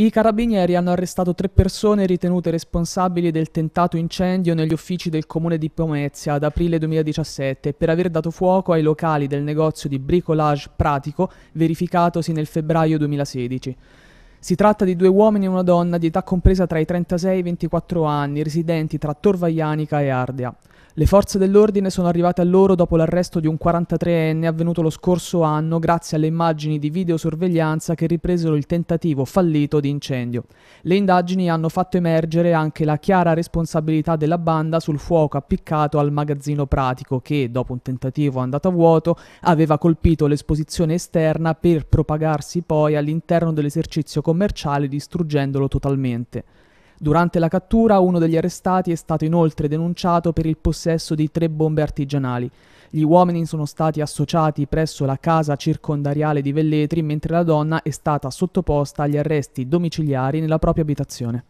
I carabinieri hanno arrestato tre persone ritenute responsabili del tentato incendio negli uffici del comune di Pomezia ad aprile 2017 per aver dato fuoco ai locali del negozio di bricolage pratico verificatosi nel febbraio 2016. Si tratta di due uomini e una donna di età compresa tra i 36 e i 24 anni, residenti tra Torvaianica e Ardea. Le forze dell'ordine sono arrivate a loro dopo l'arresto di un 43enne avvenuto lo scorso anno grazie alle immagini di videosorveglianza che ripresero il tentativo fallito di incendio. Le indagini hanno fatto emergere anche la chiara responsabilità della banda sul fuoco appiccato al magazzino pratico che, dopo un tentativo andato a vuoto, aveva colpito l'esposizione esterna per propagarsi poi all'interno dell'esercizio commerciale distruggendolo totalmente. Durante la cattura uno degli arrestati è stato inoltre denunciato per il possesso di tre bombe artigianali. Gli uomini sono stati associati presso la casa circondariale di Velletri mentre la donna è stata sottoposta agli arresti domiciliari nella propria abitazione.